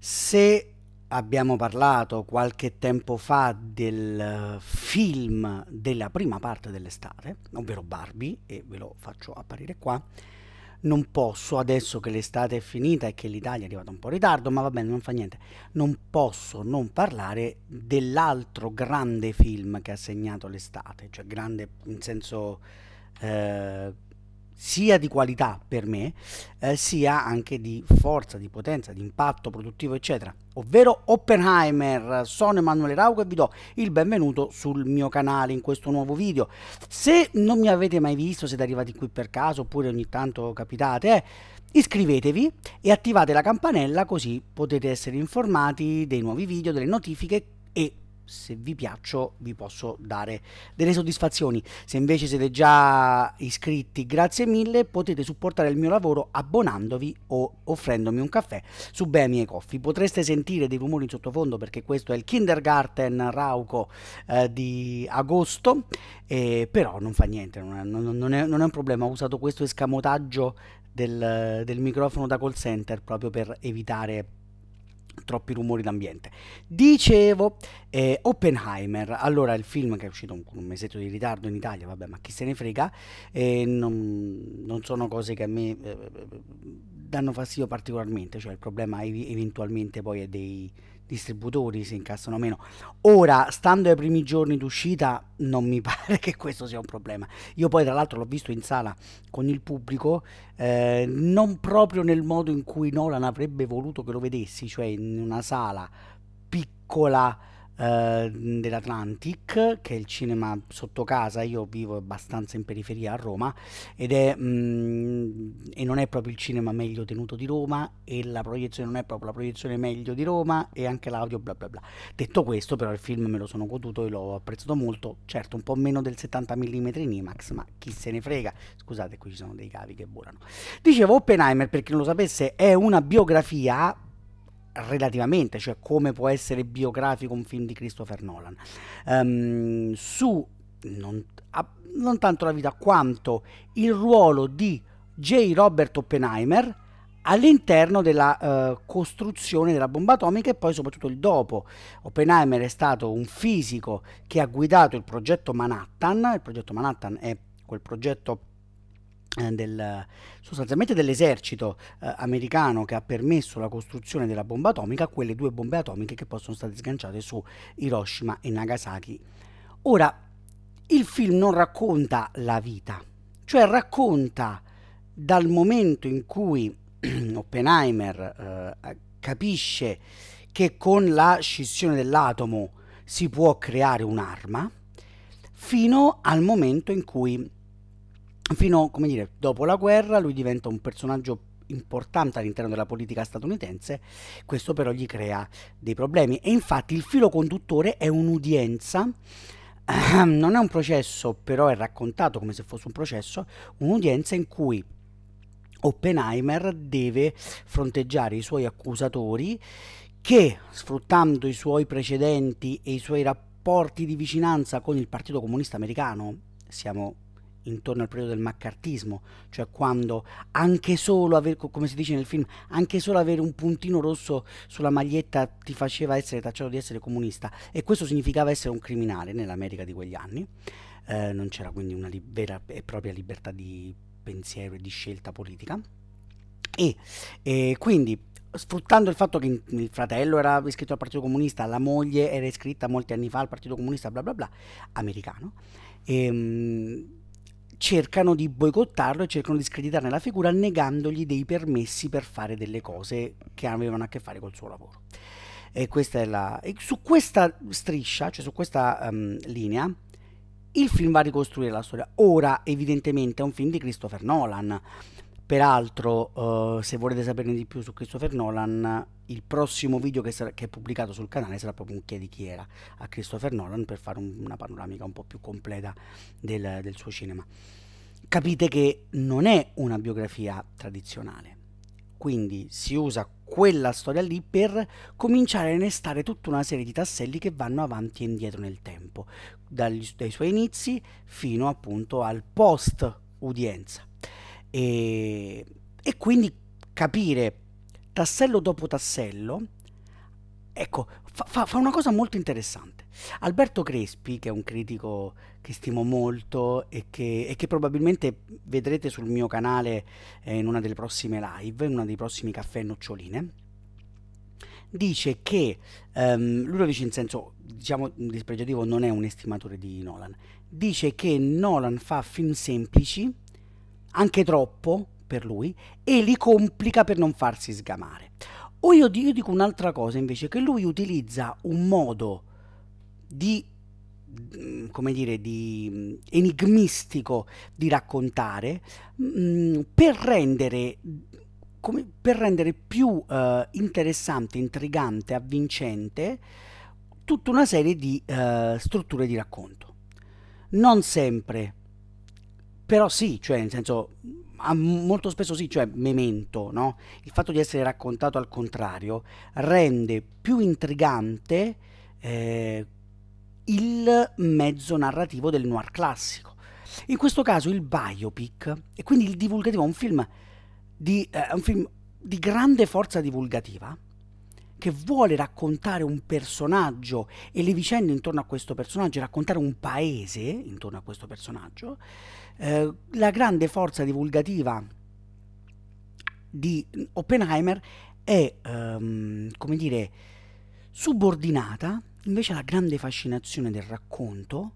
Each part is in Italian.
Se abbiamo parlato qualche tempo fa del eh, film della prima parte dell'estate, ovvero Barbie, e ve lo faccio apparire qua, non posso, adesso che l'estate è finita e che l'Italia è arrivata un po' in ritardo, ma va bene, non fa niente, non posso non parlare dell'altro grande film che ha segnato l'estate, cioè grande in senso... Eh, sia di qualità per me, eh, sia anche di forza, di potenza, di impatto produttivo, eccetera. Ovvero Oppenheimer, sono Emanuele Rauco e vi do il benvenuto sul mio canale in questo nuovo video. Se non mi avete mai visto, siete arrivati qui per caso oppure ogni tanto capitate, eh, iscrivetevi e attivate la campanella così potete essere informati dei nuovi video, delle notifiche e se vi piaccio vi posso dare delle soddisfazioni. Se invece siete già iscritti, grazie mille, potete supportare il mio lavoro abbonandovi o offrendomi un caffè su Bemi e Coffee. Potreste sentire dei rumori in sottofondo perché questo è il kindergarten rauco eh, di agosto, eh, però non fa niente, non è, non, è, non è un problema, ho usato questo escamotaggio del, del microfono da call center proprio per evitare troppi rumori d'ambiente. Dicevo, eh, Oppenheimer, allora il film che è uscito con un, un mesetto di ritardo in Italia, vabbè, ma chi se ne frega, eh, non, non, sono cose che a me eh, danno fastidio particolarmente, cioè il problema ev eventualmente poi è dei distributori si incassano meno. Ora, stando ai primi giorni d'uscita, non mi pare che questo sia un problema. Io poi, tra l'altro, l'ho visto in sala con il pubblico, eh, non proprio nel modo in cui Nolan avrebbe voluto che lo vedessi, cioè in una sala piccola eh, dell'Atlantic, che è il cinema sotto casa, io vivo abbastanza in periferia a Roma, ed è, mh, mm, e non è proprio il cinema meglio tenuto di Roma, e la proiezione non è proprio la proiezione meglio di Roma, e anche l'audio bla bla bla. Detto questo, però il film me lo sono goduto e l'ho apprezzato molto, certo un po' meno del 70 mm in IMAX, ma chi se ne frega, scusate qui ci sono dei cavi che volano. Dicevo, Oppenheimer, per chi non lo sapesse, è una biografia relativamente, cioè come può essere biografico un film di Christopher Nolan, um, su non, a, non tanto la vita quanto il ruolo di J. Robert Oppenheimer all'interno della uh, costruzione della bomba atomica e poi soprattutto il dopo. Oppenheimer è stato un fisico che ha guidato il progetto Manhattan, il progetto Manhattan è quel progetto eh, del, sostanzialmente dell'esercito eh, americano che ha permesso la costruzione della bomba atomica, quelle due bombe atomiche che possono sono state sganciate su Hiroshima e Nagasaki. Ora, il film non racconta la vita, cioè racconta dal momento in cui Oppenheimer eh, capisce che con la scissione dell'atomo si può creare un'arma, fino al momento in cui fino, come dire, dopo la guerra lui diventa un personaggio importante all'interno della politica statunitense, questo però gli crea dei problemi e infatti il filo conduttore è un'udienza ehm, non è un processo, però è raccontato come se fosse un processo, un'udienza in cui Oppenheimer deve fronteggiare i suoi accusatori che, sfruttando i suoi precedenti e i suoi rapporti di vicinanza con il Partito Comunista Americano, siamo intorno al periodo del maccartismo, cioè quando anche solo avere, come si dice nel film, anche solo avere un puntino rosso sulla maglietta ti faceva essere tacciato di essere comunista e questo significava essere un criminale nell'America di quegli anni. Eh, non c'era quindi una vera e propria libertà di pensiero e di scelta politica. E eh, quindi sfruttando il fatto che il fratello era iscritto al Partito Comunista, la moglie era iscritta molti anni fa al Partito Comunista, bla bla bla, americano, e, ehm, cercano di boicottarlo e cercano di screditarne la figura negandogli dei permessi per fare delle cose che avevano a che fare col suo lavoro. E, questa è la... e su questa striscia, cioè su questa um, linea, il film va a ricostruire la storia. Ora, evidentemente, è un film di Christopher Nolan Peraltro, uh, se volete saperne di più su Christopher Nolan, il prossimo video che, sarà, che è pubblicato sul canale sarà proprio un chiedi chi era a Christopher Nolan per fare un, una panoramica un po' più completa del, del suo cinema. Capite che non è una biografia tradizionale, quindi si usa quella storia lì per cominciare a innestare tutta una serie di tasselli che vanno avanti e indietro nel tempo, dagli, dai suoi inizi fino appunto al post udienza e, e quindi capire tassello dopo tassello, ecco, fa, fa, fa una cosa molto interessante. Alberto Crespi, che è un critico che stimo molto e che, e che probabilmente vedrete sul mio canale eh, in una delle prossime live, in uno dei prossimi caffè noccioline, dice che ehm, lui lo dice in senso diciamo dispregiativo non è un estimatore di Nolan dice che Nolan fa film semplici anche troppo per lui, e li complica per non farsi sgamare. O io, io dico un'altra cosa invece, che lui utilizza un modo di mm, come dire, di mm, enigmistico di raccontare mh, mm, per, rendere, come, per rendere più eh, interessante, intrigante, avvincente tutta una serie di eh, strutture di racconto. Non sempre però sì, cioè nel senso molto spesso sì, cioè memento, no? Il fatto di essere raccontato al contrario rende più intrigante eh, il mezzo narrativo del noir classico. In questo caso il biopic, e quindi il divulgativo, è un film di, eh, un film di grande forza divulgativa, che vuole raccontare un personaggio e le vicende intorno a questo personaggio, raccontare un paese intorno a questo personaggio, eh, la grande forza divulgativa di Oppenheimer è, ehm, come dire, subordinata invece alla grande fascinazione del racconto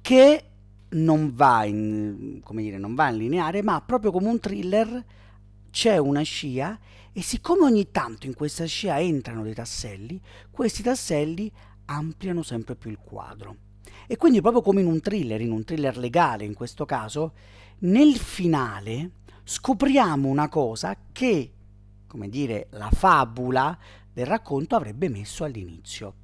che non va in, come dire, non va in lineare, ma proprio come un thriller c'è una scia e siccome ogni tanto in questa scia entrano dei tasselli, questi tasselli ampliano sempre più il quadro. E quindi proprio come in un thriller, in un thriller legale in questo caso, nel finale scopriamo una cosa che, come dire, la fabula del racconto avrebbe messo all'inizio.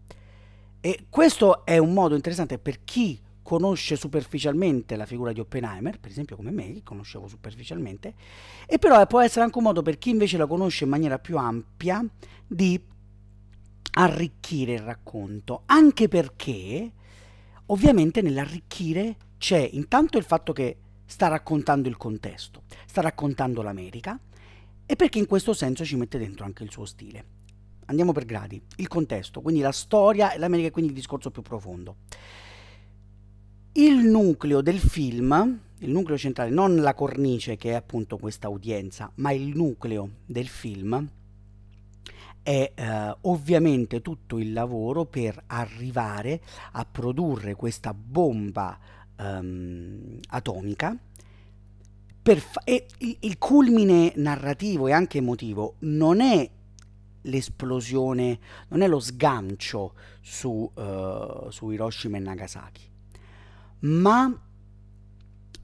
E questo è un modo interessante per chi conosce superficialmente la figura di Oppenheimer, per esempio come me, che conoscevo superficialmente, e però può essere anche un modo per chi invece la conosce in maniera più ampia di arricchire il racconto, anche perché ovviamente nell'arricchire c'è intanto il fatto che sta raccontando il contesto, sta raccontando l'America e perché in questo senso ci mette dentro anche il suo stile. Andiamo per gradi, il contesto, quindi la storia e l'America e quindi il discorso più profondo. Il nucleo del film, il nucleo centrale, non la cornice che è appunto questa udienza, ma il nucleo del film è eh, ovviamente tutto il lavoro per arrivare a produrre questa bomba ehm, atomica e il, il culmine narrativo e anche emotivo non è l'esplosione, non è lo sgancio su, uh, su Hiroshima e Nagasaki, ma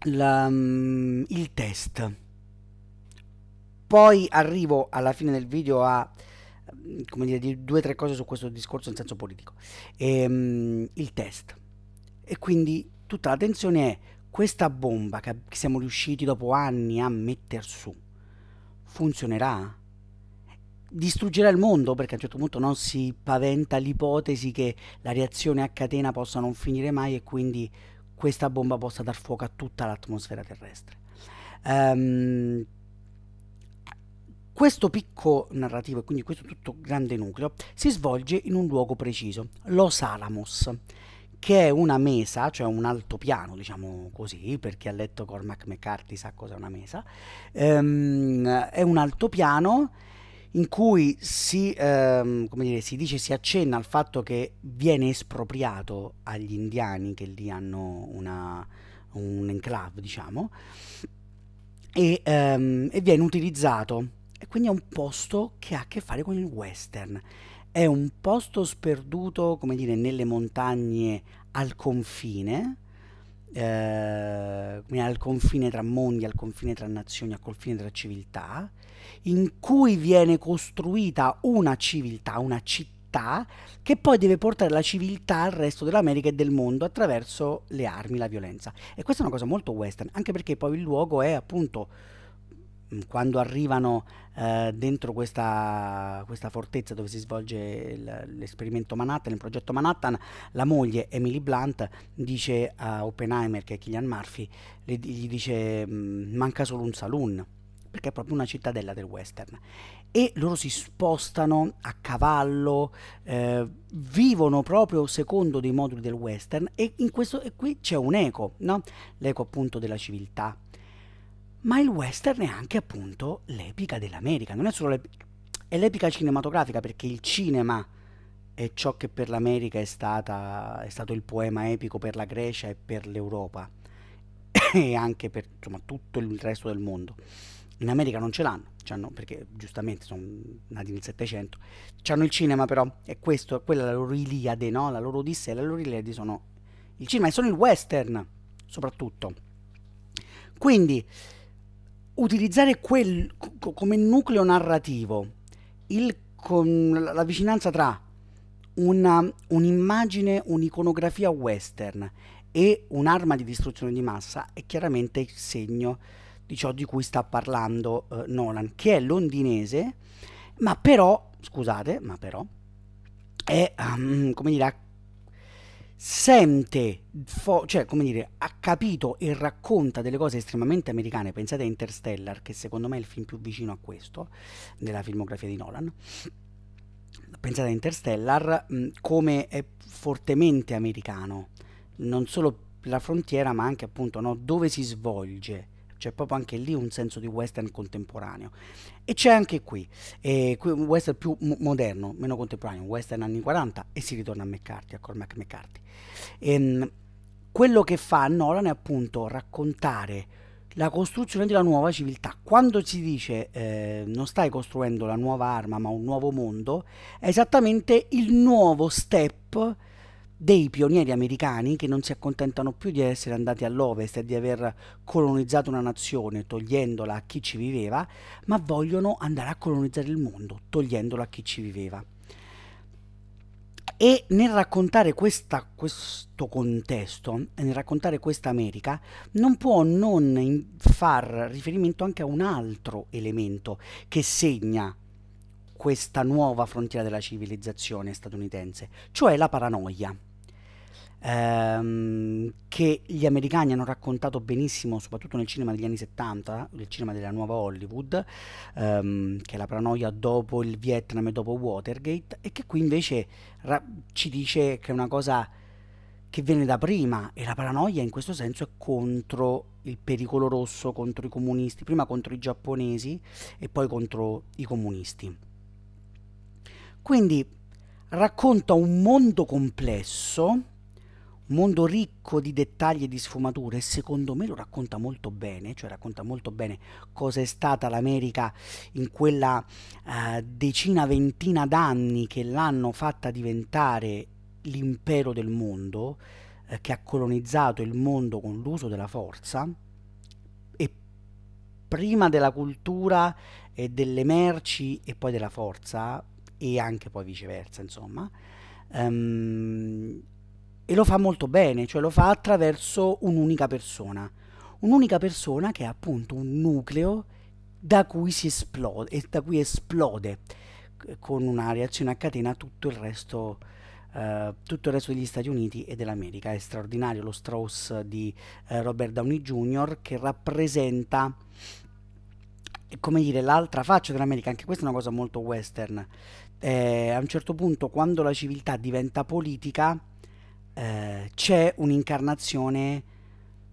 la, mm, il test. Poi arrivo alla fine del video a mm, come dire, due o tre cose su questo discorso in senso politico. E, ehm, il test. E quindi tutta l'attenzione è questa bomba che siamo riusciti dopo anni a mettere su, funzionerà? distruggerà il mondo perché a un certo punto non si paventa l'ipotesi che la reazione a catena possa non finire mai e quindi questa bomba possa dar fuoco a tutta l'atmosfera terrestre. Um, questo picco narrativo e quindi questo tutto grande nucleo si svolge in un luogo preciso, Los Alamos, che è una mesa, cioè un altopiano, diciamo così, per chi ha letto Cormac McCarthy sa cosa è una mesa, um, è un altopiano in cui si, ehm, dire, si, dice, si accenna al fatto che viene espropriato agli indiani che lì hanno una, un enclave, diciamo, e, ehm, e viene utilizzato. E quindi è un posto che ha a che fare con il western. È un posto sperduto, come dire, nelle montagne al confine, eh, al confine tra mondi, al confine tra nazioni, al confine tra civiltà, in cui viene costruita una civiltà, una città che poi deve portare la civiltà al resto dell'America e del mondo attraverso le armi, la violenza. E questa è una cosa molto western, anche perché poi il luogo è appunto quando arrivano eh, dentro questa, questa, fortezza dove si svolge l'esperimento Manhattan, il progetto Manhattan, la moglie Emily Blunt dice a Oppenheimer, che è Killian Murphy, le, gli dice manca solo un saloon, perché è proprio una cittadella del western. E loro si spostano a cavallo, eh, vivono proprio secondo dei moduli del western e, questo, e qui c'è un eco, no? l'eco appunto della civiltà ma il western è anche appunto l'epica dell'America, non è solo l'epica, è l'epica cinematografica perché il cinema è ciò che per l'America è, stata, è stato il poema epico per la Grecia e per l'Europa e anche per insomma, tutto il resto del mondo. In America non ce l'hanno, perché giustamente sono nati nel Settecento, hanno il cinema però, e questo, quella è la loro Iliade, no? la loro Odissea, la loro Iliade sono il cinema e sono il western soprattutto. Quindi utilizzare quel, co- come nucleo narrativo il, la vicinanza tra una, un'immagine, un'iconografia western e un'arma di distruzione di massa è chiaramente il segno di ciò di cui sta parlando eh, Nolan, che è londinese, ma però, scusate, ma però, è, um, come dire, sente, fo- cioè come dire, ha capito e racconta delle cose estremamente americane, pensate a Interstellar, che secondo me è il film più vicino a questo, nella filmografia di Nolan, pensate a Interstellar mh, come è fortemente americano, non solo la frontiera ma anche appunto no, dove si svolge c'è proprio anche lì un senso di western contemporaneo. E c'è anche qui, eh, un western più moderno, meno contemporaneo, un western anni 40 e si ritorna a McCarthy, a Cormac McCarthy. Ehm, quello che fa Nolan è appunto raccontare la costruzione della nuova civiltà. Quando si dice eh, non stai costruendo la nuova arma ma un nuovo mondo, è esattamente il nuovo step dei pionieri americani che non si accontentano più di essere andati all'ovest e di aver colonizzato una nazione togliendola a chi ci viveva, ma vogliono andare a colonizzare il mondo togliendola a chi ci viveva. E nel raccontare questa, questo contesto, nel raccontare questa America, non può non far riferimento anche a un altro elemento che segna questa nuova frontiera della civilizzazione statunitense, cioè la paranoia ehm, che gli americani hanno raccontato benissimo, soprattutto nel cinema degli anni 70, il cinema della nuova Hollywood, ehm, che è la paranoia dopo il Vietnam e dopo Watergate, e che qui invece ra- ci dice che è una cosa che viene da prima e la paranoia in questo senso è contro il pericolo rosso, contro i comunisti, prima contro i giapponesi e poi contro i comunisti. Quindi racconta un mondo complesso mondo ricco di dettagli e di sfumature, secondo me lo racconta molto bene, cioè racconta molto bene cosa è stata l'America in quella eh, decina, ventina d'anni che l'hanno fatta diventare l'impero del mondo, eh, che ha colonizzato il mondo con l'uso della forza e prima della cultura e delle merci e poi della forza e anche poi viceversa, insomma. Um, e lo fa molto bene, cioè lo fa attraverso un'unica persona. Un'unica persona che è appunto un nucleo da cui si esplode, da cui esplode eh, con una reazione a catena tutto il resto Uh, tutto il resto degli Stati Uniti e dell'America. È straordinario lo Strauss di uh, Robert Downey Jr. che rappresenta come dire, l'altra faccia dell'America, anche questa è una cosa molto western. Eh, a un certo punto, quando la civiltà diventa politica, eh, c'è un'incarnazione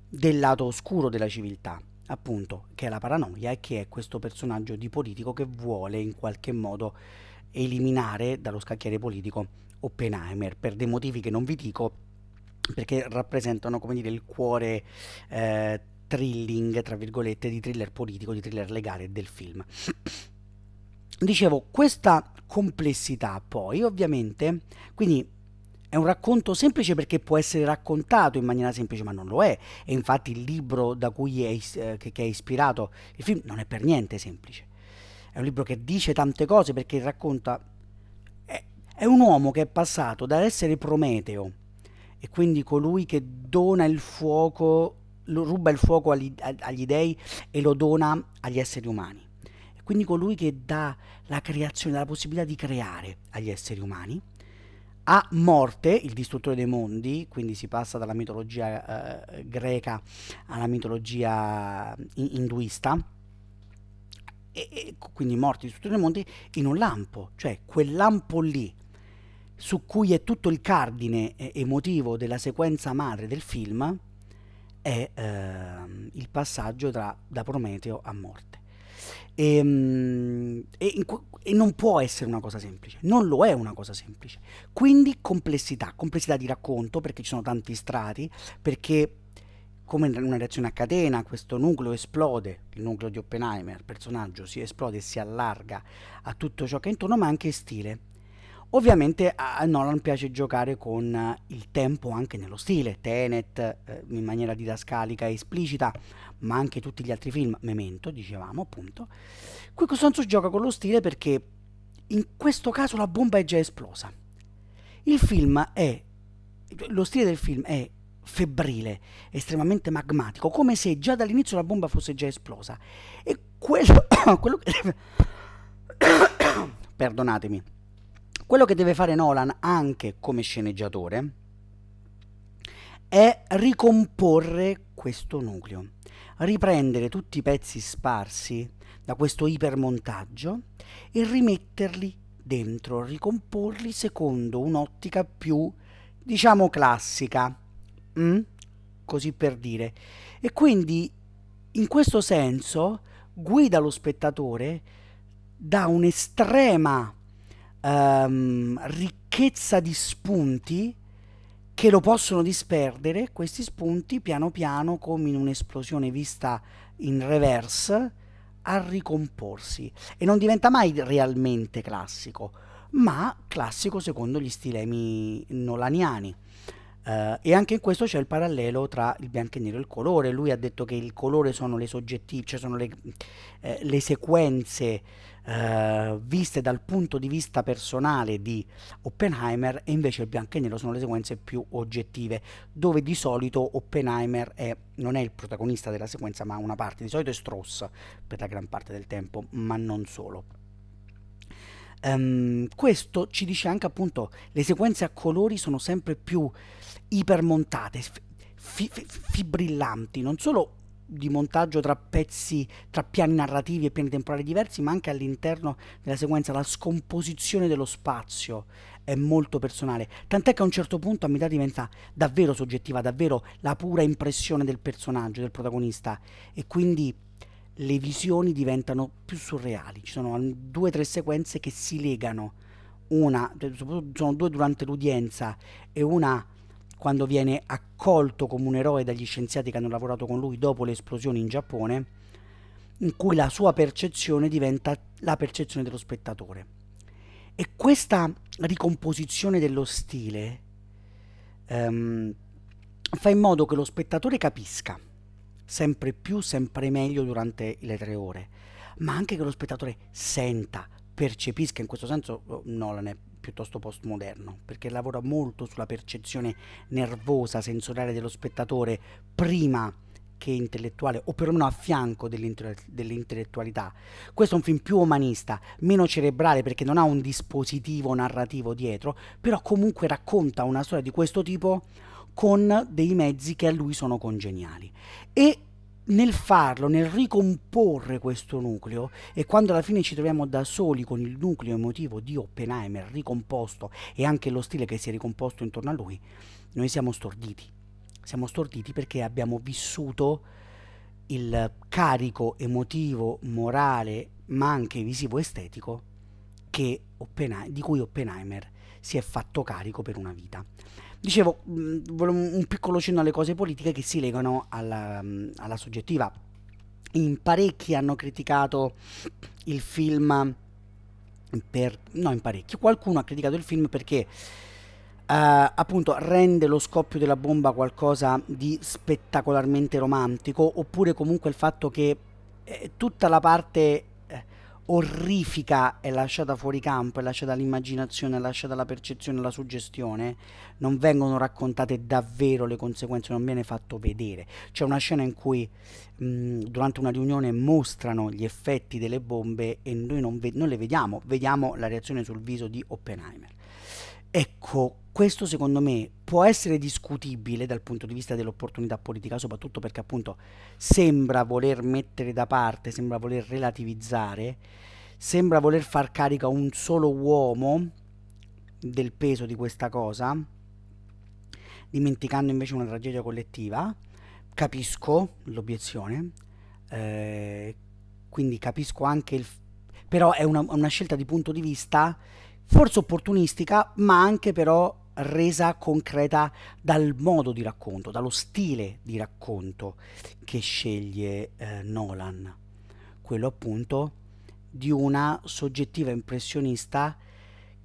del lato oscuro della civiltà, appunto, che è la paranoia e che è questo personaggio di politico che vuole in qualche modo eliminare dallo scacchiere politico Oppenheimer per dei motivi che non vi dico perché rappresentano come dire il cuore eh, thrilling tra virgolette di thriller politico di thriller legale del film dicevo questa complessità poi ovviamente quindi è un racconto semplice perché può essere raccontato in maniera semplice, ma non lo è. E infatti il libro da cui è, eh, che è ispirato il film non è per niente semplice. È un libro che dice tante cose perché racconta... È, è un uomo che è passato dall'essere Prometeo, e quindi colui che dona il fuoco, ruba il fuoco agli, agli dei e lo dona agli esseri umani. E quindi colui che dà la creazione, la possibilità di creare agli esseri umani a Morte, il distruttore dei mondi, quindi si passa dalla mitologia eh, greca alla mitologia eh, in induista. E, e, quindi morti il distruttore dei mondi in un lampo, cioè quel lampo lì su cui è tutto il cardine eh, emotivo della sequenza madre del film è eh, il passaggio tra, da Prometeo a morte. Ehm, e, e, e, non può essere una cosa semplice, non lo è una cosa semplice. Quindi complessità, complessità di racconto perché ci sono tanti strati, perché come in una reazione a catena questo nucleo esplode, il nucleo di Oppenheimer, il personaggio si esplode e si allarga a tutto ciò che è intorno, ma anche stile Ovviamente a Nolan piace giocare con eh, il tempo anche nello stile, Tenet eh, in maniera didascalica e esplicita, ma anche tutti gli altri film, Memento dicevamo appunto. Qui Costanzo gioca con lo stile perché in questo caso la bomba è già esplosa. Il film è, lo stile del film è febbrile, estremamente magmatico, come se già dall'inizio la bomba fosse già esplosa. E quello, quello che... perdonatemi quello che deve fare Nolan anche come sceneggiatore è ricomporre questo nucleo, riprendere tutti i pezzi sparsi da questo ipermontaggio e rimetterli dentro, ricomporli secondo un'ottica più, diciamo, classica, mm? così per dire. E quindi, in questo senso, guida lo spettatore da un'estrema um, ricchezza di spunti che lo possono disperdere, questi spunti piano piano, come in un'esplosione vista in reverse, a ricomporsi. E non diventa mai realmente classico, ma classico secondo gli stilemi nolaniani. Uh, e anche in questo c'è il parallelo tra il bianco e nero e il colore. Lui ha detto che il colore sono le soggettive, cioè sono le, eh, le sequenze uh, viste dal punto di vista personale di Oppenheimer e invece il bianco e nero sono le sequenze più oggettive, dove di solito Oppenheimer è, non è il protagonista della sequenza ma una parte, di solito è Strauss per la gran parte del tempo, ma non solo. Um, questo ci dice anche appunto le sequenze a colori sono sempre più ipermontate, fi, fi, fibrillanti, non solo di montaggio tra pezzi, tra piani narrativi e piani temporali diversi, ma anche all'interno della sequenza la scomposizione dello spazio è molto personale, tant'è che a un certo punto a metà diventa davvero soggettiva, davvero la pura impressione del personaggio, del protagonista e quindi le visioni diventano più surreali, ci sono due o tre sequenze che si legano, una, sono due durante l'udienza e una quando viene accolto come un eroe dagli scienziati che hanno lavorato con lui dopo le esplosioni in Giappone, in cui la sua percezione diventa la percezione dello spettatore. E questa ricomposizione dello stile um, fa in modo che lo spettatore capisca sempre più, sempre meglio durante le tre ore, ma anche che lo spettatore senta, percepisca, in questo senso oh, Nolan è piuttosto postmoderno, perché lavora molto sulla percezione nervosa, sensoriale dello spettatore prima che intellettuale, o perlomeno a fianco dell'intellettualità. Questo è un film più umanista, meno cerebrale perché non ha un dispositivo narrativo dietro, però comunque racconta una storia di questo tipo con dei mezzi che a lui sono congeniali. E nel farlo, nel ricomporre questo nucleo e quando alla fine ci troviamo da soli con il nucleo emotivo di Oppenheimer ricomposto e anche lo stile che si è ricomposto intorno a lui, noi siamo storditi. Siamo storditi perché abbiamo vissuto il carico emotivo, morale, ma anche visivo estetico di cui Oppenheimer si è fatto carico per una vita. Dicevo, mm, un piccolo cenno alle cose politiche che si legano alla, mm, alla soggettiva. In parecchi hanno criticato il film per... no, in parecchi. Qualcuno ha criticato il film perché... Uh, appunto rende lo scoppio della bomba qualcosa di spettacolarmente romantico oppure comunque il fatto che eh, tutta la parte orrifica è lasciata fuori campo, è lasciata l'immaginazione, è lasciata la percezione, la suggestione, non vengono raccontate davvero le conseguenze, non viene fatto vedere. C'è una scena in cui mh, durante una riunione mostrano gli effetti delle bombe e noi non, ve- non le vediamo, vediamo la reazione sul viso di Oppenheimer. Ecco, questo secondo me può essere discutibile dal punto di vista dell'opportunità politica, soprattutto perché appunto sembra voler mettere da parte, sembra voler relativizzare, sembra voler far carica a un solo uomo del peso di questa cosa, dimenticando invece una tragedia collettiva. Capisco l'obiezione, eh, quindi capisco anche il... però è una, una scelta di punto di vista forse opportunistica, ma anche però resa concreta dal modo di racconto, dallo stile di racconto che sceglie eh, Nolan, quello appunto di una soggettiva impressionista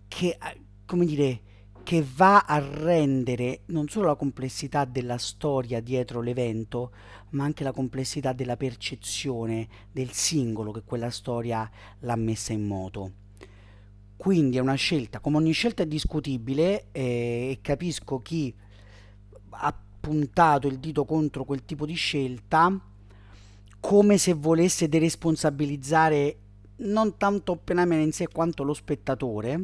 che, eh, come dire, che va a rendere non solo la complessità della storia dietro l'evento, ma anche la complessità della percezione del singolo che quella storia l'ha messa in moto. Quindi è una scelta, come ogni scelta è discutibile eh, e capisco chi ha puntato il dito contro quel tipo di scelta come se volesse deresponsabilizzare non tanto Oppenheimer in sé quanto lo spettatore,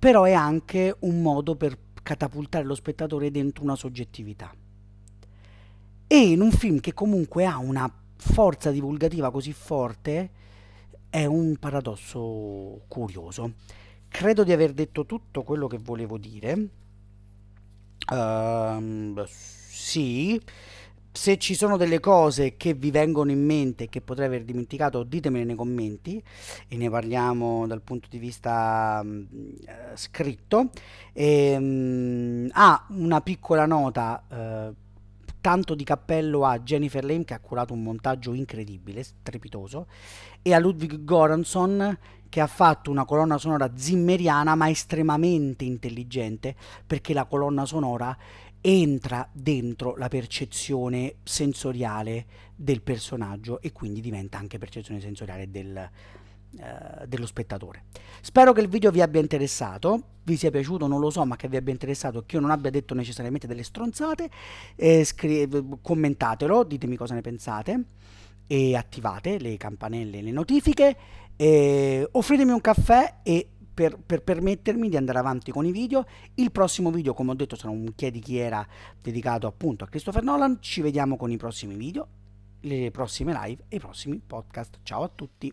però è anche un modo per catapultare lo spettatore dentro una soggettività. E in un film che comunque ha una forza divulgativa così forte, è un paradosso curioso. Credo di aver detto tutto quello che volevo dire. Um, sì, se ci sono delle cose che vi vengono in mente e che potrei aver dimenticato, ditemele nei commenti e ne parliamo dal punto di vista um, scritto. E, um, ah, una piccola nota. Uh, tanto di cappello a Jennifer Lane che ha curato un montaggio incredibile, strepitoso, e a Ludwig Goranson che ha fatto una colonna sonora zimmeriana ma estremamente intelligente perché la colonna sonora entra dentro la percezione sensoriale del personaggio e quindi diventa anche percezione sensoriale del, personaggio. Eh, dello spettatore. Spero che il video vi abbia interessato, vi sia piaciuto, non lo so, ma che vi abbia interessato, che io non abbia detto necessariamente delle stronzate, eh, commentatelo, ditemi cosa ne pensate e attivate le campanelle e le notifiche, e offritemi un caffè e per, per, permettermi di andare avanti con i video. Il prossimo video, come ho detto, sarà un chiedi chi era dedicato appunto a Christopher Nolan. Ci vediamo con i prossimi video, le prossime live e i prossimi podcast. Ciao a tutti!